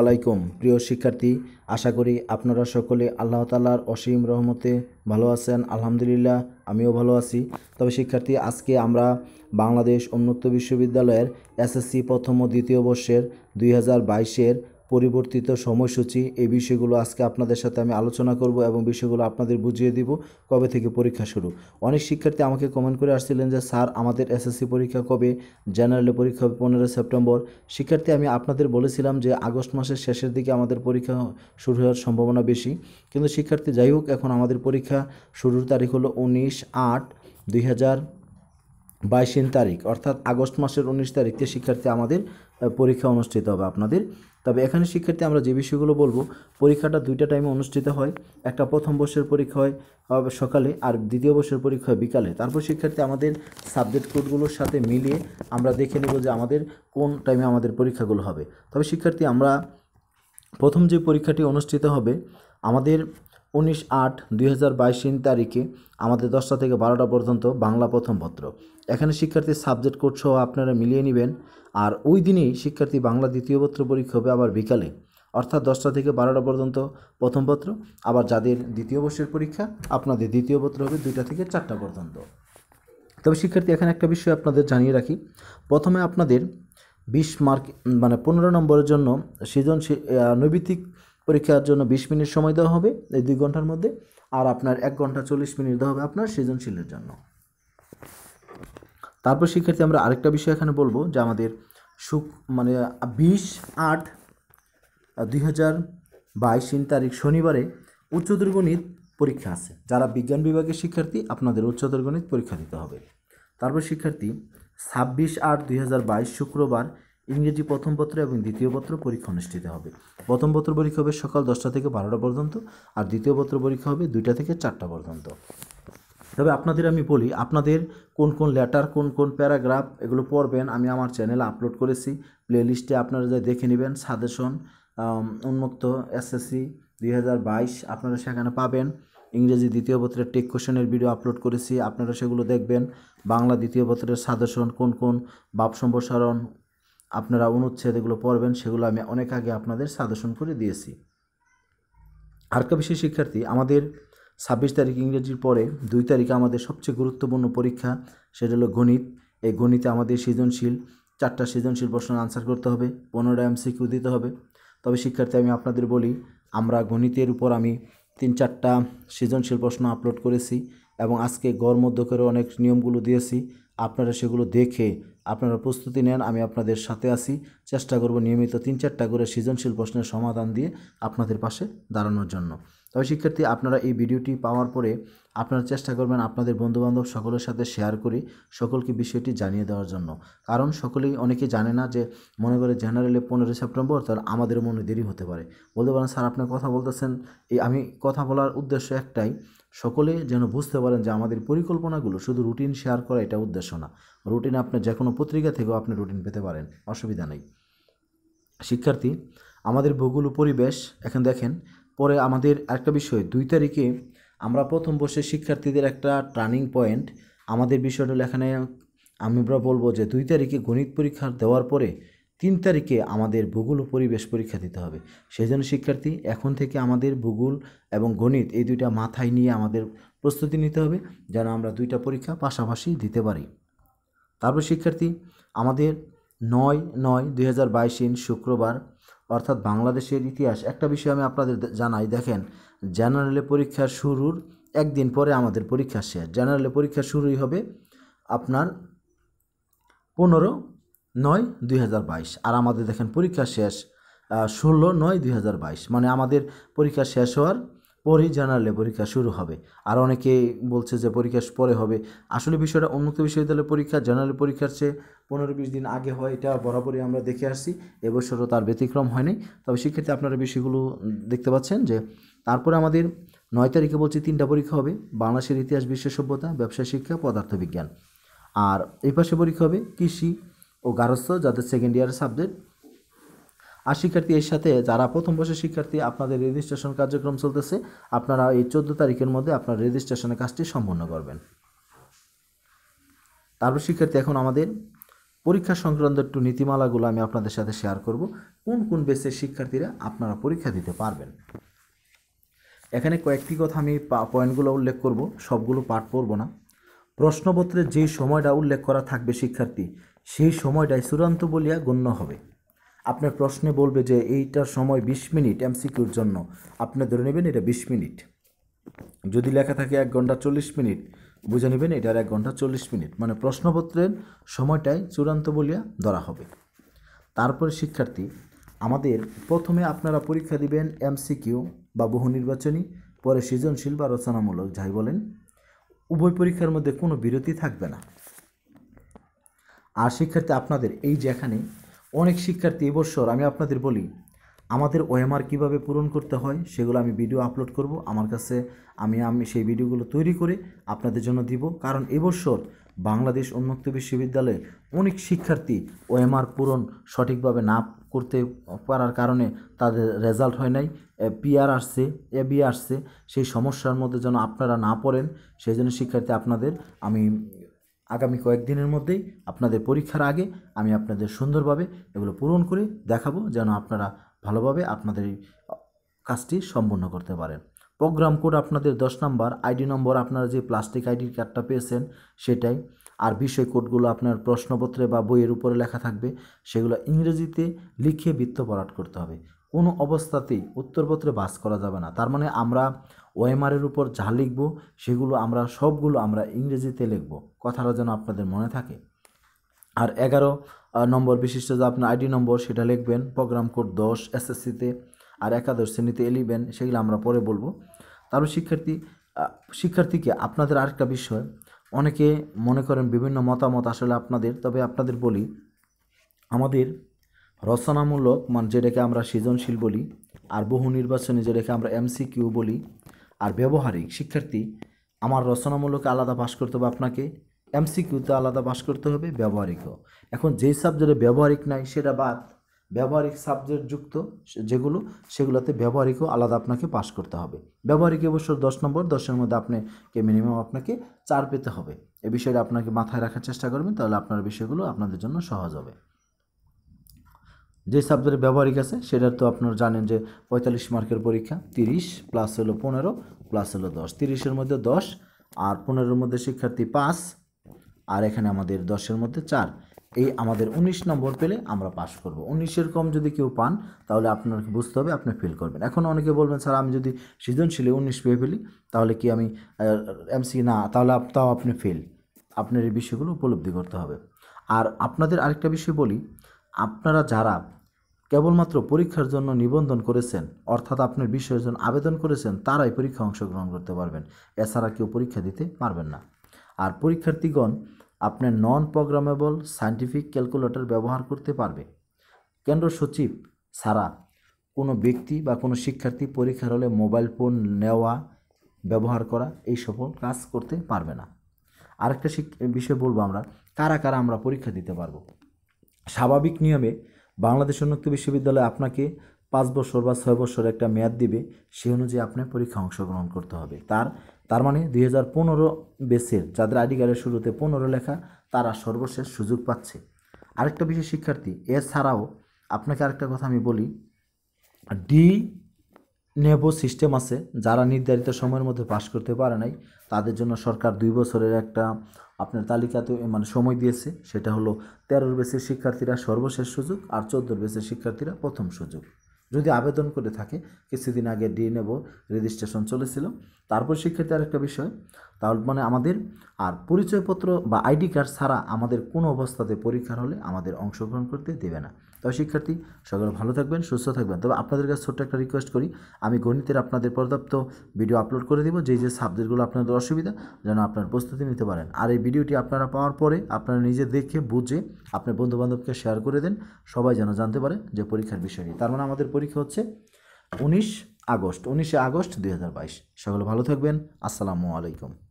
আলাইকুম প্রিয় শিক্ষার্থী আশা করি আপনারা সকলে আল্লাহ তালার অসীম রহমতে ভালো আছেন আলহামদুলিল্লাহ আমিও ভালো আছি তবে শিক্ষার্থী আজকে আমরা বাংলাদেশ উন্মুক্ত বিশ্ববিদ্যালয়ের এসএসসি প্রথম ও দ্বিতীয় বর্ষের দুই হাজার বাইশের পরিবর্তিত সময়সূচি এই বিষয়গুলো আজকে আপনাদের সাথে আমি আলোচনা করব এবং বিষয়গুলো আপনাদের বুঝিয়ে দিব কবে থেকে পরীক্ষা শুরু অনেক শিক্ষার্থী আমাকে কমেন্ট করে আসছিলেন যে স্যার আমাদের এসএসসি পরীক্ষা কবে জেনারেলের পরীক্ষা হবে পনেরো সেপ্টেম্বর শিক্ষার্থী আমি আপনাদের বলেছিলাম যে আগস্ট মাসের শেষের দিকে আমাদের পরীক্ষা শুরু হওয়ার সম্ভাবনা বেশি কিন্তু শিক্ষার্থী যাই হোক এখন আমাদের পরীক্ষা শুরুর তারিখ হলো উনিশ আট দুই হাজার বাইশেন তারিখ অর্থাৎ আগস্ট মাসের উনিশ তারিখে শিক্ষার্থী আমাদের পরীক্ষা অনুষ্ঠিত হবে আপনাদের তবে এখানে শিক্ষার্থী আমরা যে বিষয়গুলো বলবো পরীক্ষাটা দুইটা টাইমে অনুষ্ঠিত হয় একটা প্রথম বর্ষের পরীক্ষা হয় সকালে আর দ্বিতীয় বর্ষের পরীক্ষা হয় বিকালে তারপর শিক্ষার্থী আমাদের সাবজেক্ট কোডগুলোর সাথে মিলিয়ে আমরা দেখে নেব যে আমাদের কোন টাইমে আমাদের পরীক্ষাগুলো হবে তবে শিক্ষার্থী আমরা প্রথম যে পরীক্ষাটি অনুষ্ঠিত হবে আমাদের উনিশ আট দুই হাজার বাইশিন তারিখে আমাদের দশটা থেকে বারোটা পর্যন্ত বাংলা প্রথম পত্র এখানে শিক্ষার্থীর সাবজেক্ট কোড সহ আপনারা মিলিয়ে নেবেন আর ওই দিনই শিক্ষার্থী বাংলা দ্বিতীয় পত্র পরীক্ষা হবে আবার বিকালে অর্থাৎ দশটা থেকে বারোটা পর্যন্ত প্রথম পত্র আবার যাদের দ্বিতীয় বর্ষের পরীক্ষা আপনাদের দ্বিতীয় পত্র হবে দুইটা থেকে চারটা পর্যন্ত তবে শিক্ষার্থী এখানে একটা বিষয় আপনাদের জানিয়ে রাখি প্রথমে আপনাদের বিশ মার্ক মানে পনেরো নম্বরের জন্য সৃজনশীল নৈবিত্তিক পরীক্ষার জন্য বিশ মিনিট সময় দেওয়া হবে এই দুই ঘন্টার মধ্যে আর আপনার এক ঘন্টা চল্লিশ মিনিট দেওয়া হবে আপনার সৃজনশীলের জন্য তারপর শিক্ষার্থী আমরা আরেকটা বিষয় এখানে বলবো যে আমাদের সুখ মানে বিশ আট দুই হাজার বাইশ তারিখ শনিবারে উচ্চতর গণিত পরীক্ষা আছে যারা বিজ্ঞান বিভাগের শিক্ষার্থী আপনাদের উচ্চতর গণিত পরীক্ষা দিতে হবে তারপর শিক্ষার্থী ছাব্বিশ আট দুই শুক্রবার ইংরেজি প্রথম পত্র এবং দ্বিতীয় পত্র পরীক্ষা অনুষ্ঠিত হবে প্রথম পত্র পরীক্ষা হবে সকাল দশটা থেকে বারোটা পর্যন্ত আর দ্বিতীয় পত্র পরীক্ষা হবে দুইটা থেকে চারটা পর্যন্ত তবে আপনাদের আমি বলি আপনাদের কোন কোন লেটার কোন কোন প্যারাগ্রাফ এগুলো পড়বেন আমি আমার চ্যানেলে আপলোড করেছি প্লেলিস্টে আপনারা যা দেখে নেবেন সাদেশন উন্মুক্ত এসএসসি দুই হাজার বাইশ আপনারা সেখানে পাবেন ইংরেজি দ্বিতীয় পত্রের টেক কোশনের ভিডিও আপলোড করেছি আপনারা সেগুলো দেখবেন বাংলা দ্বিতীয় পত্রের সাদেশন কোন কোন বাপ সম্প্রসারণ আপনারা অনুচ্ছেদ এগুলো পড়বেন সেগুলো আমি অনেক আগে আপনাদের সাজেশন করে দিয়েছি আর্কাবিষয় শিক্ষার্থী আমাদের ছাব্বিশ তারিখ ইংরেজির পরে দুই তারিখে আমাদের সবচেয়ে গুরুত্বপূর্ণ পরীক্ষা সেটা হলো গণিত এই গণিতে আমাদের সৃজনশীল চারটা সৃজনশীল প্রশ্ন আনসার করতে হবে পনেরোটা সিকিউ দিতে হবে তবে শিক্ষার্থী আমি আপনাদের বলি আমরা গণিতের উপর আমি তিন চারটা সৃজনশীল প্রশ্ন আপলোড করেছি এবং আজকে গড় মধ্য করে অনেক নিয়মগুলো দিয়েছি আপনারা সেগুলো দেখে আপনারা প্রস্তুতি নেন আমি আপনাদের সাথে আসি চেষ্টা করব নিয়মিত তিন চারটা করে সৃজনশীল প্রশ্নের সমাধান দিয়ে আপনাদের পাশে দাঁড়ানোর জন্য তবে শিক্ষার্থী আপনারা এই ভিডিওটি পাওয়ার পরে আপনারা চেষ্টা করবেন আপনাদের বন্ধুবান্ধব সকলের সাথে শেয়ার করে সকলকে বিষয়টি জানিয়ে দেওয়ার জন্য কারণ সকলেই অনেকে জানে না যে মনে করে জেনারেলে পনেরোই সেপ্টেম্বর তাহলে আমাদের মনে দেরি হতে পারে বলতে পারেন স্যার আপনি কথা বলতেছেন এই আমি কথা বলার উদ্দেশ্য একটাই সকলে যেন বুঝতে পারেন যে আমাদের পরিকল্পনাগুলো শুধু রুটিন শেয়ার করা এটা উদ্দেশ্য না রুটিন আপনি যে কোনো পত্রিকা থেকেও আপনি রুটিন পেতে পারেন অসুবিধা নেই শিক্ষার্থী আমাদের ভূগোল পরিবেশ এখন দেখেন পরে আমাদের একটা বিষয় দুই তারিখে আমরা প্রথম বসে শিক্ষার্থীদের একটা টার্নিং পয়েন্ট আমাদের বিষয়টা এখানে আমরা বলবো যে দুই তারিখে গণিত পরীক্ষা দেওয়ার পরে তিন তারিখে আমাদের ভূগোল ও পরিবেশ পরীক্ষা দিতে হবে সেই জন্য শিক্ষার্থী এখন থেকে আমাদের ভূগোল এবং গণিত এই দুইটা মাথায় নিয়ে আমাদের প্রস্তুতি নিতে হবে যেন আমরা দুইটা পরীক্ষা পাশাপাশি দিতে পারি তারপর শিক্ষার্থী আমাদের নয় নয় দুই হাজার শুক্রবার অর্থাৎ বাংলাদেশের ইতিহাস একটা বিষয় আমি আপনাদের জানাই দেখেন জেনারেলে পরীক্ষা শুরুর একদিন পরে আমাদের পরীক্ষা শেষ জেনারেলে পরীক্ষা শুরুই হবে আপনার পনেরো নয় দুই আর আমাদের দেখেন পরীক্ষা শেষ ষোলো নয় দুই মানে আমাদের পরীক্ষা শেষ হওয়ার পরেই জানালে পরীক্ষা শুরু হবে আর অনেকে বলছে যে পরীক্ষা পরে হবে আসলে বিষয়টা উন্মুক্ত বিশ্ববিদ্যালয়ের পরীক্ষা জেনারেল পরীক্ষার চেয়ে পনেরো বিশ দিন আগে হয় এটা বরাবরই আমরা দেখে আসছি এবছরও তার ব্যতিক্রম হয়নি তবে সেক্ষেত্রে আপনারা বিষয়গুলো দেখতে পাচ্ছেন যে তারপরে আমাদের নয় তারিখে বলছি তিনটা পরীক্ষা হবে বাংলাদেশের ইতিহাস বিশ্ব সভ্যতা ব্যবসায় শিক্ষা পদার্থবিজ্ঞান আর এই পাশে পরীক্ষা হবে কৃষি ও গারস্থ যাদের সেকেন্ড ইয়ারের সাবজেক্ট আর শিক্ষার্থী এর সাথে যারা প্রথম বর্ষের শিক্ষার্থী আপনাদের রেজিস্ট্রেশন কার্যক্রম চলতেছে আপনারা এই চোদ্দ তারিখের মধ্যে আপনার রেজিস্ট্রেশনের কাজটি সম্পন্ন করবেন তারপর শিক্ষার্থী এখন আমাদের পরীক্ষা সংক্রান্ত একটু নীতিমালাগুলো আমি আপনাদের সাথে শেয়ার করব কোন কোন বেসের শিক্ষার্থীরা আপনারা পরীক্ষা দিতে পারবেন এখানে কয়েকটি কথা আমি পয়েন্টগুলো উল্লেখ করব সবগুলো পাঠ পড়ব না প্রশ্নপত্রে যে সময়টা উল্লেখ করা থাকবে শিক্ষার্থী সেই সময়টাই চূড়ান্ত বলিয়া গণ্য হবে আপনার প্রশ্নে বলবে যে এইটার সময় বিশ মিনিট এমসিকিউর জন্য আপনি ধরে নেবেন এটা বিশ মিনিট যদি লেখা থাকে এক ঘন্টা চল্লিশ মিনিট বুঝে নেবেন এটার এক ঘন্টা চল্লিশ মিনিট মানে প্রশ্নপত্রের সময়টাই চূড়ান্ত বলিয়া ধরা হবে তারপরে শিক্ষার্থী আমাদের প্রথমে আপনারা পরীক্ষা দিবেন এমসিকিউ বা বহু নির্বাচনী পরে সৃজনশীল বা রচনামূলক যাই বলেন উভয় পরীক্ষার মধ্যে কোনো বিরতি থাকবে না আর শিক্ষার্থী আপনাদের এই যে এখানে অনেক শিক্ষার্থী এবছর আমি আপনাদের বলি আমাদের ওএমআর কিভাবে পূরণ করতে হয় সেগুলো আমি ভিডিও আপলোড করব আমার কাছে আমি আমি সেই ভিডিওগুলো তৈরি করে আপনাদের জন্য দিব কারণ এবছর বাংলাদেশ উন্মুক্ত বিশ্ববিদ্যালয়ে অনেক শিক্ষার্থী ওএমআর পূরণ সঠিকভাবে না করতে পারার কারণে তাদের রেজাল্ট হয় নাই পিআর আসছে এ বি আসছে সেই সমস্যার মধ্যে যেন আপনারা না পড়েন সেই জন্য শিক্ষার্থী আপনাদের আমি আগামী কয়েকদিনের মধ্যেই আপনাদের পরীক্ষার আগে আমি আপনাদের সুন্দরভাবে এগুলো পূরণ করে দেখাবো যেন আপনারা ভালোভাবে আপনাদের কাজটি সম্পন্ন করতে পারেন প্রোগ্রাম কোড আপনাদের দশ নম্বর আইডি নম্বর আপনারা যে প্লাস্টিক আইডি কার্ডটা পেয়েছেন সেটাই আর বিষয় কোডগুলো আপনার প্রশ্নপত্রে বা বইয়ের উপরে লেখা থাকবে সেগুলো ইংরেজিতে লিখে বৃত্ত পরাট করতে হবে কোনো অবস্থাতেই উত্তরপত্রে বাস করা যাবে না তার মানে আমরা ওএমআরের উপর যা লিখব সেগুলো আমরা সবগুলো আমরা ইংরেজিতে লিখব কথাটা যেন আপনাদের মনে থাকে আর এগারো নম্বর বিশিষ্ট যে আপনার আইডি নম্বর সেটা লিখবেন প্রোগ্রাম কোড দশ এসএসসিতে আর একাদশ শ্রেণীতে এলিবেন সেগুলো আমরা পরে বলবো তারপর শিক্ষার্থী শিক্ষার্থীকে আপনাদের আরেকটা বিষয় অনেকে মনে করেন বিভিন্ন মতামত আসলে আপনাদের তবে আপনাদের বলি আমাদের রচনামূলক মানে যেটাকে আমরা সৃজনশীল বলি আর বহু নির্বাচনে যেটাকে আমরা এমসি কিউ বলি আর ব্যবহারিক শিক্ষার্থী আমার রচনামূলক আলাদা পাশ করতে হবে আপনাকে এমসিকিউতে আলাদা পাশ করতে হবে ব্যবহারিকও এখন যেই সাবজেক্টে ব্যবহারিক নাই সেটা বাদ ব্যবহারিক সাবজেক্ট যুক্ত যেগুলো সেগুলোতে ব্যবহারিকও আলাদা আপনাকে পাশ করতে হবে ব্যবহারিক অবশ্য দশ নম্বর দশের মধ্যে আপনাকে মিনিমাম আপনাকে চার পেতে হবে এ বিষয়টা আপনাকে মাথায় রাখার চেষ্টা করবেন তাহলে আপনার বিষয়গুলো আপনাদের জন্য সহজ হবে যে সাবজেক্টের ব্যবহারিক আছে সেটার তো আপনারা জানেন যে পঁয়তাল্লিশ মার্কের পরীক্ষা তিরিশ প্লাস হলো পনেরো প্লাস হলো দশ তিরিশের মধ্যে দশ আর পনেরোর মধ্যে শিক্ষার্থী পাঁচ আর এখানে আমাদের দশের মধ্যে চার এই আমাদের উনিশ নম্বর পেলে আমরা পাশ করব উনিশের কম যদি কেউ পান তাহলে আপনাকে বুঝতে হবে আপনি ফিল করবেন এখন অনেকে বলবেন স্যার আমি যদি সৃজনশীলে উনিশ পেয়ে ফেলি তাহলে কি আমি এমসি না তাহলে তাও আপনি ফেল আপনার এই বিষয়গুলো উপলব্ধি করতে হবে আর আপনাদের আরেকটা বিষয় বলি আপনারা যারা কেবলমাত্র পরীক্ষার জন্য নিবন্ধন করেছেন অর্থাৎ আপনার বিষয়ের জন্য আবেদন করেছেন তারাই পরীক্ষা অংশগ্রহণ করতে পারবেন এছাড়া কেউ পরীক্ষা দিতে পারবেন না আর পরীক্ষার্থীগণ আপনার নন প্রোগ্রামেবল সায়েন্টিফিক ক্যালকুলেটর ব্যবহার করতে পারবে কেন্দ্র সচিব ছাড়া কোনো ব্যক্তি বা কোনো শিক্ষার্থী পরীক্ষার হলে মোবাইল ফোন নেওয়া ব্যবহার করা এই সকল কাজ করতে পারবে না আরেকটা বিষয় বলবো আমরা কারা কারা আমরা পরীক্ষা দিতে পারবো স্বাভাবিক নিয়মে বাংলাদেশ উন্মুক্ত বিশ্ববিদ্যালয় আপনাকে পাঁচ বছর বা ছয় বছর একটা মেয়াদ দিবে সে অনুযায়ী আপনার পরীক্ষা অংশগ্রহণ করতে হবে তার তার মানে দুই হাজার পনেরো বেসের যাদের আইডি কার্ডের শুরুতে পনেরো লেখা তারা সর্বশেষ সুযোগ পাচ্ছে আরেকটা বিশেষ শিক্ষার্থী এছাড়াও আপনাকে আরেকটা কথা আমি বলি ডি নেবো সিস্টেম আছে যারা নির্ধারিত সময়ের মধ্যে পাশ করতে পারে নাই তাদের জন্য সরকার দুই বছরের একটা আপনার তালিকাতে মানে সময় দিয়েছে সেটা হলো তেরোর বেসের শিক্ষার্থীরা সর্বশেষ সুযোগ আর চোদ্দোর বেসের শিক্ষার্থীরা প্রথম সুযোগ যদি আবেদন করে থাকে কিছুদিন আগে ডি নেবো রেজিস্ট্রেশন চলেছিল তারপর শিক্ষার্থী আর একটা বিষয় তাহলে মানে আমাদের আর পরিচয়পত্র বা আইডি কার্ড ছাড়া আমাদের কোনো অবস্থাতে পরীক্ষার হলে আমাদের অংশগ্রহণ করতে দেবে না তবে শিক্ষার্থী সকলে ভালো থাকবেন সুস্থ থাকবেন তবে আপনাদের কাছে ছোট্ট একটা রিকোয়েস্ট করি আমি গণিতের আপনাদের পর্যাপ্ত ভিডিও আপলোড করে দিব যে যে সাবজেক্টগুলো আপনাদের অসুবিধা যেন আপনার প্রস্তুতি নিতে পারেন আর এই ভিডিওটি আপনারা পাওয়ার পরে আপনারা নিজে দেখে বুঝে আপনার বন্ধুবান্ধবকে শেয়ার করে দেন সবাই যেন জানতে পারে যে পরীক্ষার বিষয়টি তার মানে আমাদের পরীক্ষা হচ্ছে উনিশ আগস্ট উনিশে আগস্ট দুই সকলে ভালো থাকবেন আসসালামু আলাইকুম